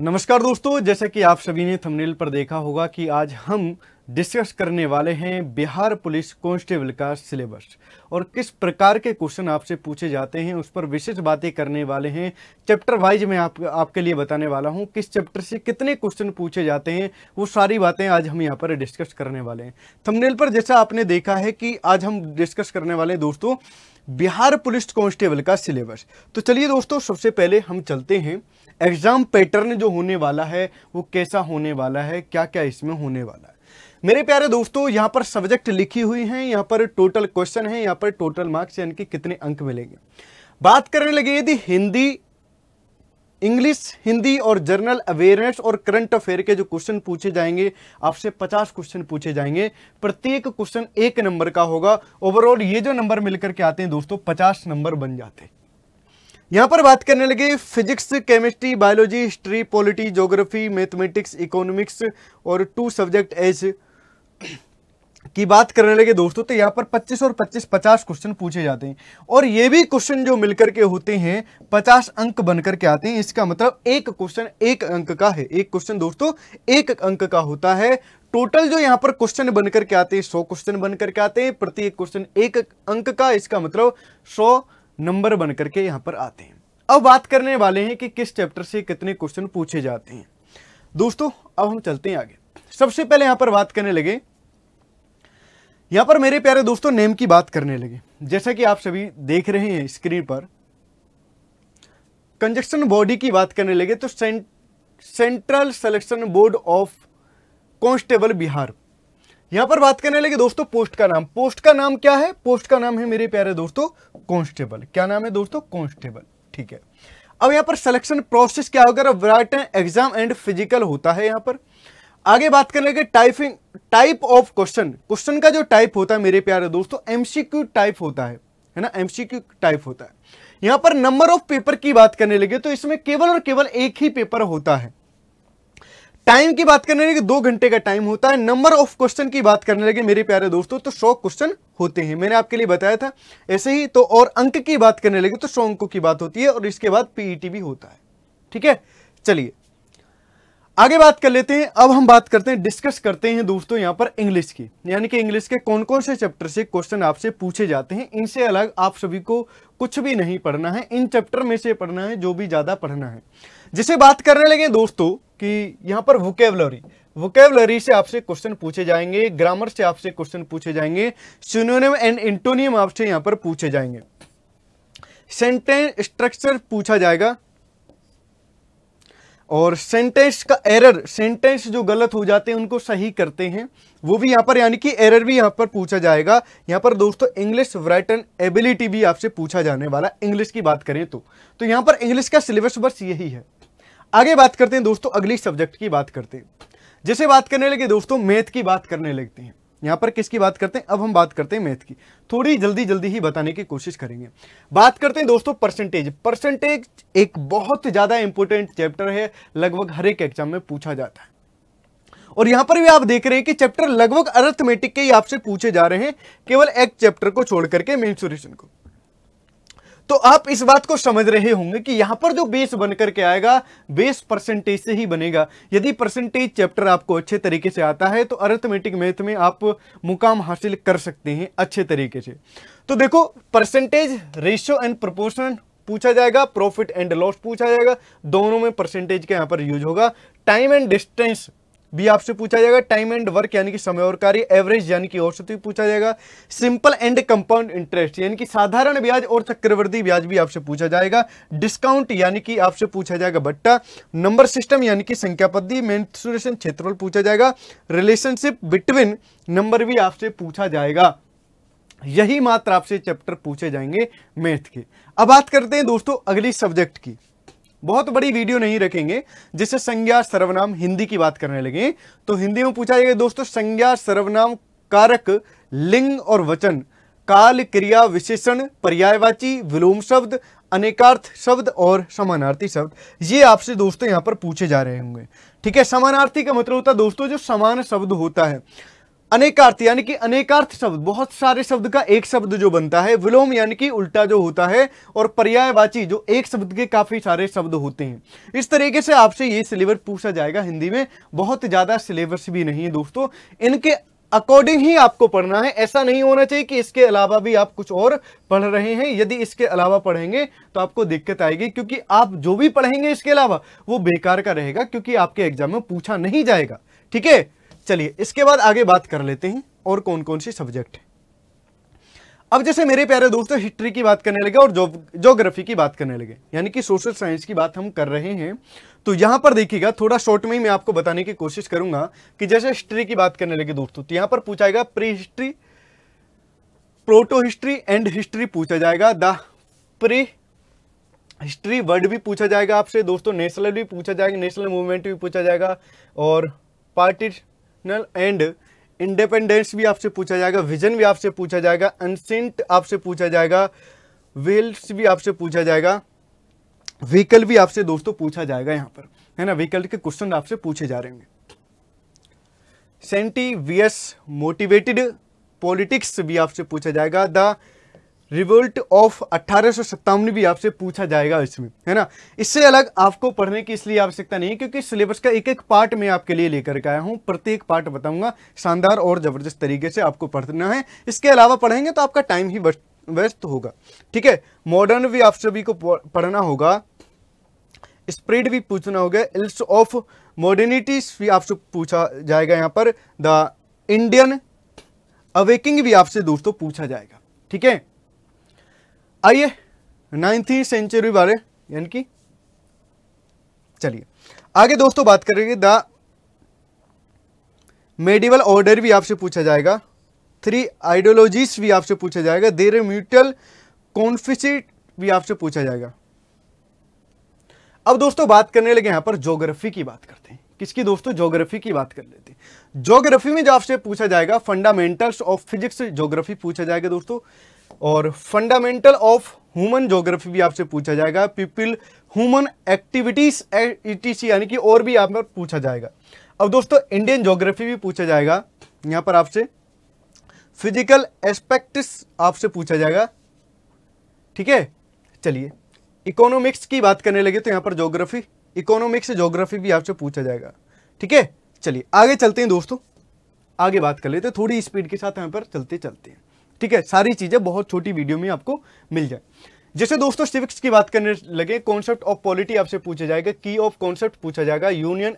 नमस्कार दोस्तों जैसा कि आप सभी ने थंबनेल पर देखा होगा कि आज हम डिस्कस करने वाले हैं बिहार पुलिस कांस्टेबल का सिलेबस और किस प्रकार के क्वेश्चन आपसे पूछे जाते हैं उस पर विशेष बातें करने वाले हैं चैप्टर वाइज मैं आप आपके लिए बताने वाला हूं किस चैप्टर से कितने क्वेश्चन पूछे जाते हैं वो सारी बातें आज हम यहां पर डिस्कस करने वाले हैं थंबनेल पर जैसा आपने देखा है कि आज हम डिस्कस करने वाले दोस्तों बिहार पुलिस कांस्टेबल का सिलेबस तो चलिए दोस्तों सबसे पहले हम चलते हैं एग्ज़ाम पैटर्न जो होने वाला है वो कैसा होने वाला है क्या क्या इसमें होने वाला है मेरे प्यारे दोस्तों यहाँ पर सब्जेक्ट लिखी हुई है यहाँ पर टोटल क्वेश्चन है यहाँ पर टोटल मार्क्स यानी कि कितने अंक मिलेंगे बात करने लगे यदि हिंदी इंग्लिश हिंदी और जर्नल अवेयरनेस और करंट अफेयर के जो क्वेश्चन पूछे जाएंगे आपसे 50 क्वेश्चन पूछे जाएंगे प्रत्येक क्वेश्चन एक नंबर का होगा ओवरऑल ये जो नंबर मिलकर के आते हैं दोस्तों 50 नंबर बन जाते हैं यहां पर बात करने लगे physics chemistry biology history polity geography mathematics economics और टू सब्जेक्ट एज की बात करने लगे दोस्तों तो यहाँ पर 25 और 25 50 क्वेश्चन पूछे जाते हैं और ये भी क्वेश्चन जो मिलकर के होते हैं 50 अंक बनकर के आते हैं इसका मतलब एक क्वेश्चन एक अंक का है एक क्वेश्चन दोस्तों एक अंक का होता है टोटल जो यहाँ पर क्वेश्चन बनकर के आते हैं सौ क्वेश्चन बनकर के आते हैं प्रत्येक क्वेश्चन एक अंक का इसका मतलब सौ नंबर बनकर के यहाँ पर आते हैं अब बात करने वाले हैं कि किस चैप्टर से कितने क्वेश्चन पूछे जाते हैं दोस्तों अब हम चलते हैं आगे सबसे पहले यहां पर बात करने लगे यहां पर मेरे प्यारे दोस्तों नेम की बात करने लगे जैसा कि आप सभी देख रहे हैं स्क्रीन पर कंजक्शन बॉडी की बात करने लगे तो central selection board of constable Bihar यहां पर बात करने लगे दोस्तों पोस्ट का नाम पोस्ट का नाम क्या है पोस्ट का नाम है मेरे प्यारे दोस्तों कॉन्स्टेबल क्या नाम है दोस्तों कॉन्स्टेबल ठीक है अब यहां पर सिलेक्शन प्रोसेस क्या होगा एग्जाम एंड फिजिकल होता है यहां पर आगे बात कर लेंगे typing type of question question का जो टाइप होता है मेरे प्यारे दोस्तों एमसीक्यू टाइप होता है है ना एमसीक्यू टाइप होता है यहां पर नंबर ऑफ पेपर की बात करने लगे तो इसमें केवल और केवल एक ही पेपर होता है टाइम की बात करने लगे दो घंटे का टाइम होता है नंबर ऑफ क्वेश्चन की बात करने लगे मेरे प्यारे दोस्तों तो सौ क्वेश्चन होते हैं मैंने आपके लिए बताया था ऐसे ही तो और अंक की बात करने लगे तो सौ अंकों की बात होती है और इसके बाद पीईटी e भी होता है ठीक है चलिए आगे बात कर लेते हैं अब हम बात करते हैं डिस्कस करते हैं दोस्तों यहाँ पर इंग्लिश की यानी कि इंग्लिश के कौन कौन से चैप्टर से क्वेश्चन आपसे पूछे जाते हैं इनसे अलग आप सभी को कुछ भी नहीं पढ़ना है इन चैप्टर में से पढ़ना है जो भी ज़्यादा पढ़ना है जिसे बात करने लगे दोस्तों कि यहाँ पर वोकेबलरी वोकेबलरी से आपसे क्वेश्चन पूछे जाएंगे ग्रामर से आपसे क्वेश्चन पूछे जाएंगे सुनोनियम एंड इंटोनियम आपसे यहाँ पर पूछे जाएंगे सेंटेंस स्ट्रक्चर पूछा जाएगा और सेंटेंस का एरर सेंटेंस जो गलत हो जाते हैं उनको सही करते हैं वो भी यहाँ पर यानी कि एरर भी यहाँ पर पूछा जाएगा यहाँ पर दोस्तों इंग्लिश राइटन एबिलिटी भी आपसे पूछा जाने वाला इंग्लिश की बात करें तो तो यहाँ पर इंग्लिश का सिलेबस बस यही है आगे बात करते हैं दोस्तों अगली सब्जेक्ट की बात करते हैं जैसे बात करने लगे दोस्तों मैथ की बात करने लगते हैं यहाँ पर किसकी बात करते हैं अब हम बात करते हैं मैथ की थोड़ी जल्दी जल्दी ही बताने की कोशिश करेंगे बात करते हैं दोस्तों परसेंटेज परसेंटेज एक बहुत ज़्यादा इंपॉर्टेंट चैप्टर है लगभग हर एक एग्जाम में पूछा जाता है और यहाँ पर भी आप देख रहे हैं कि चैप्टर लगभग अर्थमेटिक के ही आपसे पूछे जा रहे हैं केवल एक चैप्टर को छोड़ करके मेन्सुरेशन को तो आप इस बात को समझ रहे होंगे कि यहां पर जो बेस बन करके आएगा बेस परसेंटेज से ही बनेगा यदि परसेंटेज चैप्टर आपको अच्छे तरीके से आता है तो अर्थमेटिक मैथ में आप मुकाम हासिल कर सकते हैं अच्छे तरीके से तो देखो परसेंटेज रेशियो एंड प्रोपोर्शन पूछा जाएगा प्रॉफिट एंड लॉस पूछा जाएगा दोनों में परसेंटेज का यहां पर यूज होगा टाइम एंड डिस्टेंस भी आपसे पूछा जाएगा टाइम एंड वर्क यानी कि समय और कार्य एवरेज यानी कि औसत तो भी पूछा जाएगा सिंपल एंड कंपाउंड इंटरेस्ट यानी कि साधारण ब्याज और चक्रवर्ती ब्याज भी आपसे पूछा जाएगा डिस्काउंट यानी कि आपसे पूछा जाएगा भट्टा नंबर सिस्टम यानी कि संख्या पद्धि मेन्सुरेशन क्षेत्रफल पूछा जाएगा रिलेशनशिप बिटवीन नंबर भी आपसे पूछा जाएगा यही मात्र आपसे चैप्टर पूछे जाएंगे मैथ के अब बात करते हैं दोस्तों अगली सब्जेक्ट की बहुत बड़ी वीडियो नहीं रखेंगे जिससे संज्ञा सर्वनाम हिंदी की बात करने लगे तो हिंदी में पूछा जाएगा दोस्तों संज्ञा सर्वनाम कारक लिंग और वचन काल क्रिया विशेषण पर्यायवाची विलोम शब्द अनेकार्थ शब्द और समानार्थी शब्द ये आपसे दोस्तों यहां पर पूछे जा रहे होंगे ठीक है समानार्थी का मतलब होता है दोस्तों जो समान शब्द होता है अनेकार्थ यानी कि अनेकार्थ शब्द बहुत सारे शब्द का एक शब्द जो बनता है विलोम यानी कि उल्टा जो होता है और पर्यायवाची जो एक शब्द के काफ़ी सारे शब्द होते हैं इस तरीके से आपसे ये सिलेबस पूछा जाएगा हिंदी में बहुत ज़्यादा सिलेबस भी नहीं है दोस्तों इनके अकॉर्डिंग ही आपको पढ़ना है ऐसा नहीं होना चाहिए कि इसके अलावा भी आप कुछ और पढ़ रहे हैं यदि इसके अलावा पढ़ेंगे तो आपको दिक्कत आएगी क्योंकि आप जो भी पढ़ेंगे इसके अलावा वो बेकार का रहेगा क्योंकि आपके एग्जाम में पूछा नहीं जाएगा ठीक है चलिए इसके बाद आगे बात कर लेते हैं और कौन कौन सी सब्जेक्ट है अब जैसे मेरे प्यारे दोस्तों हिस्ट्री की बात करने लगे और जोग्राफी की बात करने लगे यानी कि सोशल साइंस की बात हम कर रहे हैं तो यहां पर देखिएगा थोड़ा शॉर्ट में ही मैं आपको बताने की कोशिश करूंगा कि जैसे हिस्ट्री की बात करने लगे दोस्तों तो यहां पर पूछा जाएगा pre history proto history and history पूछा जाएगा द प्री हिस्ट्री वर्ड भी पूछा जाएगा आपसे दोस्तों नेशनल भी पूछा जाएगा नेशनल मूवमेंट भी पूछा जाएगा और पार्टी नेशनल एंड इंडिपेंडेंस भी आपसे पूछा जाएगा विजन भी आपसे पूछा जाएगा अनसेंट आपसे पूछा जाएगा वेल्स भी आपसे पूछा जाएगा व्हीकल भी आपसे दोस्तों पूछा जाएगा यहाँ पर है ना व्हीकल के क्वेश्चन आपसे पूछे जा रहे हैं सेंटिवियस मोटिवेटेड पॉलिटिक्स भी आपसे पूछा जाएगा द रिवोल्ट ऑफ अट्ठारह भी आपसे पूछा जाएगा इसमें है ना इससे अलग आपको पढ़ने की इसलिए आवश्यकता नहीं है क्योंकि सिलेबस का एक एक पार्ट मैं आपके लिए लेकर के आया हूँ प्रत्येक पार्ट बताऊंगा शानदार और ज़बरदस्त तरीके से आपको पढ़ना है इसके अलावा पढ़ेंगे तो आपका टाइम ही व्यस्त होगा ठीक है मॉडर्न भी आप सभी को पढ़ना होगा स्प्रेड भी पूछना होगा इल्स ऑफ मॉडर्निटीज भी आपसे पूछा जाएगा यहाँ पर द इंडियन अवेकिंग भी आपसे दोस्तों पूछा जाएगा ठीक है आइए नाइन्थी सेंचुरी बारे यानी कि चलिए आगे दोस्तों बात करेंगे द मेडिवल ऑर्डर भी आपसे पूछा जाएगा थ्री आइडियोलॉजीज भी आपसे पूछा जाएगा देर म्यूटल कॉन्फिसिट भी आपसे पूछा जाएगा अब दोस्तों बात करने लगे यहां पर ज्योग्राफी की बात करते हैं किसकी दोस्तों ज्योग्राफी की बात कर लेते हैं ज्योग्राफी में जो आपसे पूछा जाएगा फंडामेंटल्स ऑफ फिजिक्स ज्योग्राफी पूछा जाएगा दोस्तों और फंडामेंटल ऑफ ह्यूमन ज्योग्राफी भी आपसे पूछा जाएगा पीपल ह्यूमन एक्टिविटीज ईटीसी यानी कि और भी आप पर पूछा जाएगा अब दोस्तों इंडियन ज्योग्राफी भी पूछा जाएगा यहां पर आपसे फिजिकल एस्पेक्ट्स आपसे पूछा जाएगा ठीक है चलिए इकोनॉमिक्स की बात करने लगे तो यहां पर ज्योग्राफी इकोनॉमिक्स ज्योग्राफी भी आपसे पूछा जाएगा ठीक है चलिए आगे चलते हैं दोस्तों आगे बात कर लेते हैं थोड़ी स्पीड के साथ यहां पर चलते चलते हैं ठीक है सारी चीज़ें बहुत छोटी वीडियो में आपको मिल जाए जैसे दोस्तों सिविक्स की बात करने लगे कॉन्सेप्ट ऑफ पॉलिटी आपसे पूछा जाएगा की ऑफ कॉन्सेप्ट पूछा जाएगा यूनियन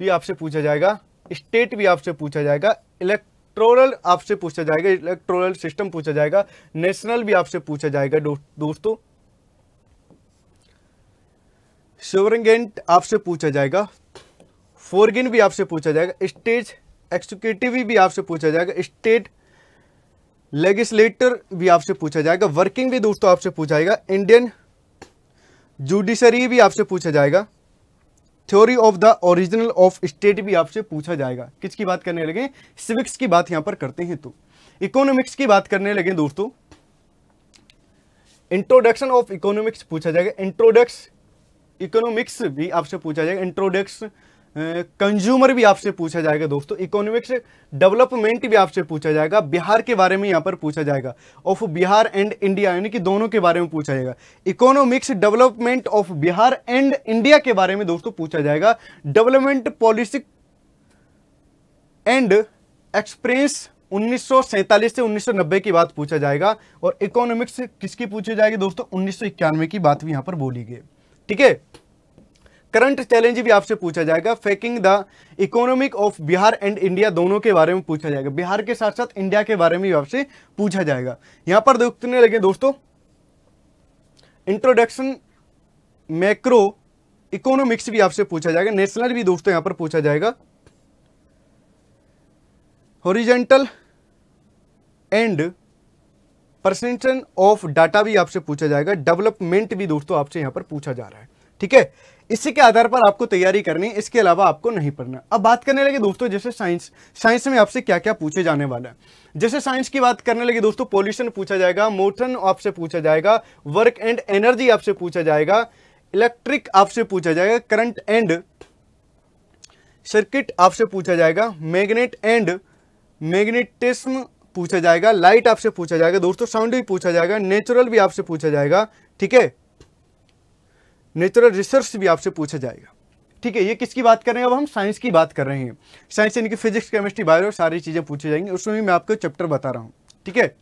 भी आपसे पूछा जाएगा स्टेट भी आपसे पूछा जाएगा इलेक्ट इलेक्ट्रोरल आपसे पूछा जाएगा इलेक्ट्रोरल सिस्टम पूछा जाएगा नेशनल भी आपसे पूछा जाएगा दो, दोस्तों सोवरगेंट आपसे पूछा जाएगा फोरगिन भी आपसे पूछा जाएगा स्टेट एक्सिक्यूटिव भी आपसे पूछा जाएगा स्टेट लेजिस्लेटर भी आपसे पूछा जाएगा वर्किंग भी दोस्तों आपसे पूछा जाएगा इंडियन जुडिशरी भी आपसे पूछा जाएगा theory of the original of state भी आपसे पूछा जाएगा किसकी बात करने लगे सिविक्स की बात यहां पर करते हैं तो इकोनॉमिक्स की बात करने लगे दोस्तों इंट्रोडक्शन ऑफ इकोनॉमिक्स पूछा जाएगा इंट्रोडक्स इकोनॉमिक्स भी आपसे पूछा जाएगा इंट्रोडक्स कंज्यूमर भी आपसे पूछा जाएगा दोस्तों इकोनॉमिक्स डेवलपमेंट भी आपसे पूछा जाएगा बिहार के बारे में यहाँ पर पूछा जाएगा ऑफ बिहार एंड इंडिया यानी कि दोनों के बारे में पूछा जाएगा economics development of Bihar and India के बारे में दोस्तों पूछा जाएगा डेवलपमेंट पॉलिसी एंड एक्सप्रेस 1947 से 1990 की बात पूछा जाएगा और इकोनॉमिक्स किसकी पूछी जाएगी दोस्तों उन्नीस की बात भी यहाँ पर बोली गई ठीक है करंट चैलेंज भी आपसे पूछा जाएगा facing the economic of Bihar and India दोनों के बारे में पूछा जाएगा बिहार के साथ साथ इंडिया के बारे में भी आपसे पूछा जाएगा यहां पर देखने लगे दोस्तों इंट्रोडक्शन मैक्रो इकोनॉमिक्स भी आपसे पूछा जाएगा नेशनल भी दोस्तों यहां पर पूछा जाएगा horizontal and percentage of data भी आपसे पूछा जाएगा डेवलपमेंट भी दोस्तों आपसे यहां पर पूछा जा रहा है ठीक है इसी के आधार पर आपको तैयारी करनी है इसके अलावा आपको नहीं पढ़ना अब बात करने लगे दोस्तों जैसे साइंस साइंस में आपसे क्या क्या पूछे जाने वाला है जैसे साइंस की बात करने लगे दोस्तों पोल्यूशन पूछा जाएगा मोटन आपसे पूछा जाएगा वर्क एंड एनर्जी आपसे पूछा जाएगा इलेक्ट्रिक आपसे पूछा जाएगा करंट एंड सर्किट आपसे पूछा जाएगा मैग्नेट एंड मैग्नेटिज्म पूछा जाएगा लाइट आपसे पूछा जाएगा दोस्तों साउंड भी पूछा जाएगा नेचुरल भी आपसे पूछा जाएगा ठीक है नेचुरल रिसर्च भी आपसे पूछा जाएगा ठीक है ये किसकी बात कर रहे हैं अब हम साइंस की बात कर रहे हैं साइंस यानी कि फिजिक्स केमिस्ट्री बायो सारी चीज़ें पूछी जाएंगी उसमें भी मैं आपको चैप्टर बता रहा हूं ठीक है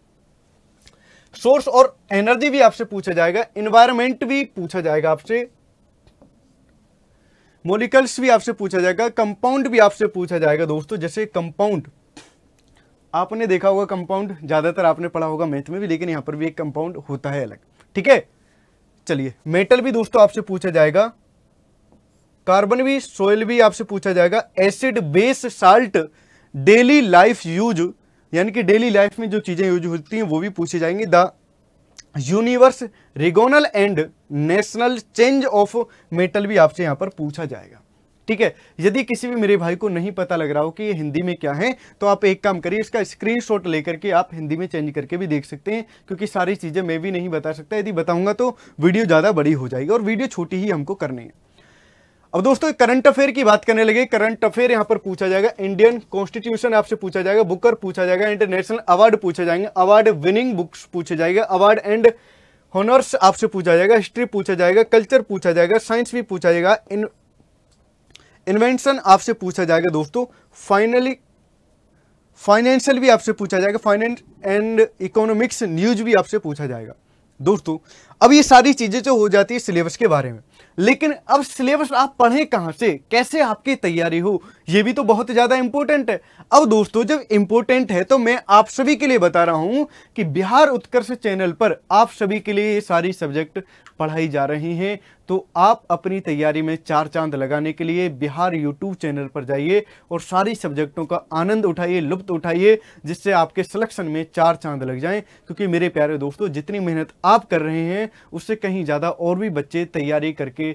सोर्स और एनर्जी भी आपसे पूछा जाएगा इन्वायरमेंट भी पूछा जाएगा आपसे मोलिकल्स भी आपसे पूछा जाएगा कंपाउंड भी आपसे पूछा जाएगा दोस्तों जैसे कंपाउंड आपने देखा होगा कंपाउंड ज़्यादातर आपने पढ़ा होगा मैथ में भी लेकिन यहां पर भी एक कंपाउंड होता है अलग ठीक है चलिए मेटल भी दोस्तों आपसे पूछा जाएगा कार्बन भी सोयल भी आपसे पूछा जाएगा acid base salt daily life use यानी कि डेली लाइफ में जो चीज़ें यूज होती हैं वो भी पूछी जाएंगी the universe regional and national change of metal भी आपसे यहां पर पूछा जाएगा ठीक है यदि किसी भी मेरे भाई को नहीं पता लग रहा हो कि ये हिंदी में क्या है तो आप एक काम करिए इसका स्क्रीनशॉट लेकर के आप हिंदी में चेंज करके भी देख सकते हैं क्योंकि सारी चीज़ें मैं भी नहीं बता सकता यदि बताऊंगा तो वीडियो ज़्यादा बड़ी हो जाएगी और वीडियो छोटी ही हमको करनी है अब दोस्तों करंट अफेयर की बात करने लगे करंट अफेयर यहाँ पर पूछा जाएगा इंडियन कॉन्स्टिट्यूशन आपसे पूछा जाएगा बुकर पूछा जाएगा इंटरनेशनल अवार्ड पूछे जाएंगे अवार्ड विनिंग बुक्स पूछे जाएंगे अवार्ड एंड हॉनर्स आपसे पूछा जाएगा हिस्ट्री पूछा जाएगा कल्चर पूछा जाएगा साइंस भी पूछा जाएगा इन इन्वेंशन आपसे पूछा जाएगा दोस्तों फाइनली फाइनेंशियल भी आपसे पूछा जाएगा फाइनेंस एंड इकोनॉमिक्स न्यूज भी आपसे पूछा जाएगा दोस्तों अब ये सारी चीज़ें जो हो जाती है सिलेबस के बारे में लेकिन अब सिलेबस आप पढ़ें कहाँ से कैसे आपकी तैयारी हो ये भी तो बहुत ज़्यादा इंपॉर्टेंट है अब दोस्तों जब इंपॉर्टेंट है तो मैं आप सभी के लिए बता रहा हूँ कि बिहार उत्कर्ष चैनल पर आप सभी के लिए ये सारी सब्जेक्ट पढ़ाई जा रही हैं तो आप अपनी तैयारी में चार चांद लगाने के लिए बिहार यूट्यूब चैनल पर जाइए और सारी सब्जेक्टों का आनंद उठाइए लुप्त उठाइए जिससे आपके सिलेक्शन में चार चांद लग जाएं क्योंकि मेरे प्यारे दोस्तों जितनी मेहनत आप कर रहे हैं उससे कहीं ज़्यादा और भी बच्चे तैयारी करके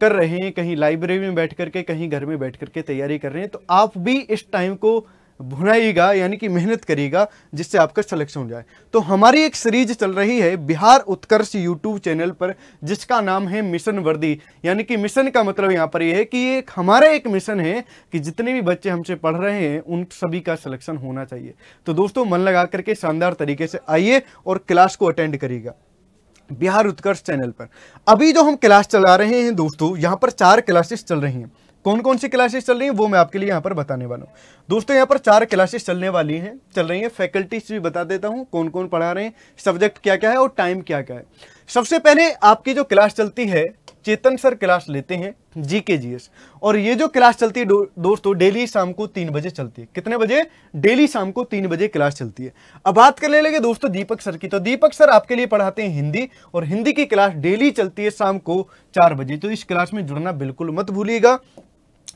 कर रहे हैं कहीं लाइब्रेरी में बैठ करके कहीं घर में बैठ करके तैयारी कर रहे हैं तो आप भी इस टाइम को भुनाइएगा यानी कि मेहनत करिएगा जिससे आपका सिलेक्शन हो जाए तो हमारी एक सीरीज चल रही है बिहार उत्कर्ष यूट्यूब चैनल पर जिसका नाम है मिशन वर्दी यानी कि मिशन का मतलब यहाँ पर यह है कि एक हमारा एक मिशन है कि जितने भी बच्चे हमसे पढ़ रहे हैं उन सभी का सिलेक्शन होना चाहिए तो दोस्तों मन लगा करके शानदार तरीके से आइए और क्लास को अटेंड करिएगा बिहार उत्कर्ष चैनल पर अभी जो हम क्लास चला रहे हैं दोस्तों यहाँ पर चार क्लासेस चल रही हैं कौन कौन सी क्लासेस चल रही हैं वो मैं आपके लिए यहाँ पर बताने वाला हूँ दोस्तों यहाँ पर चार क्लासेस चलने वाली हैं चल रही हैं फैकल्टीज भी बता देता हूँ कौन कौन पढ़ा रहे हैं सब्जेक्ट क्या क्या है और टाइम क्या क्या है सबसे पहले आपकी जो क्लास चलती है चेतन सर क्लास लेते हैं जी के जी एस और ये जो क्लास चलती है दो, दोस्तों डेली शाम को तीन बजे चलती है कितने बजे डेली शाम को तीन बजे क्लास चलती है अब बात कर ले लेंगे दोस्तों दीपक सर की तो दीपक सर आपके लिए पढ़ाते हैं हिंदी और हिंदी की क्लास डेली चलती है शाम को चार बजे तो इस क्लास में जुड़ना बिल्कुल मत भूलिएगा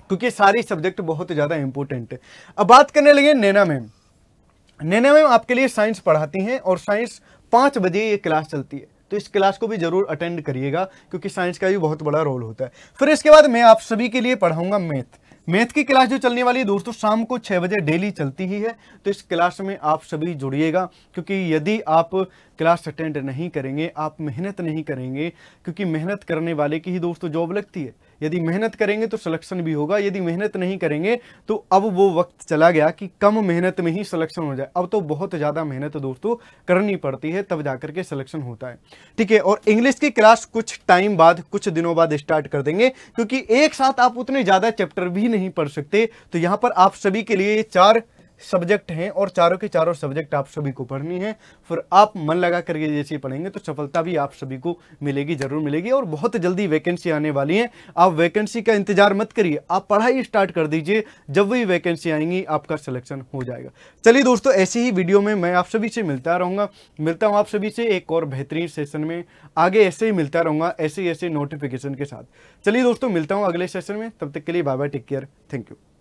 क्योंकि सारे सब्जेक्ट बहुत ज़्यादा इंपॉर्टेंट है अब बात करने लगे नैना मैम नैना मैम आपके लिए साइंस पढ़ाती हैं और साइंस पाँच बजे ये क्लास चलती है तो इस क्लास को भी जरूर अटेंड करिएगा क्योंकि साइंस का भी बहुत बड़ा रोल होता है फिर इसके बाद मैं आप सभी के लिए पढ़ाऊंगा मैथ मैथ की क्लास जो चलने वाली है दोस्तों शाम को छः बजे डेली चलती ही है तो इस क्लास में आप सभी जुड़िएगा क्योंकि यदि आप क्लास अटेंड नहीं करेंगे आप मेहनत नहीं करेंगे क्योंकि मेहनत करने वाले की ही दोस्तों जॉब लगती है यदि मेहनत करेंगे तो सिलेक्शन भी होगा यदि मेहनत नहीं करेंगे तो अब वो वक्त चला गया कि कम मेहनत में ही सिलेक्शन हो जाए अब तो बहुत ज़्यादा मेहनत दोस्तों करनी पड़ती है तब जाकर के सिलेक्शन होता है ठीक है और इंग्लिश की क्लास कुछ टाइम बाद कुछ दिनों बाद स्टार्ट कर देंगे क्योंकि एक साथ आप उतने ज़्यादा चैप्टर भी नहीं पढ़ सकते तो यहाँ पर आप सभी के लिए चार सब्जेक्ट हैं और चारों के चारों सब्जेक्ट आप सभी को पढ़नी है फिर आप मन लगा करके जैसे पढ़ेंगे तो सफलता भी आप सभी को मिलेगी ज़रूर मिलेगी और बहुत जल्दी वैकेंसी आने वाली है आप वैकेंसी का इंतजार मत करिए आप पढ़ाई स्टार्ट कर दीजिए जब भी वैकेंसी आएंगी आपका सिलेक्शन हो जाएगा चलिए दोस्तों ऐसी ही वीडियो में मैं आप सभी से मिलता रहूँगा मिलता हूँ आप सभी से एक और बेहतरीन सेशन में आगे ऐसे ही मिलता रहूँगा ऐसे ऐसे नोटिफिकेशन के साथ चलिए दोस्तों मिलता हूँ अगले सेशन में तब तक के लिए bye bye take care thank you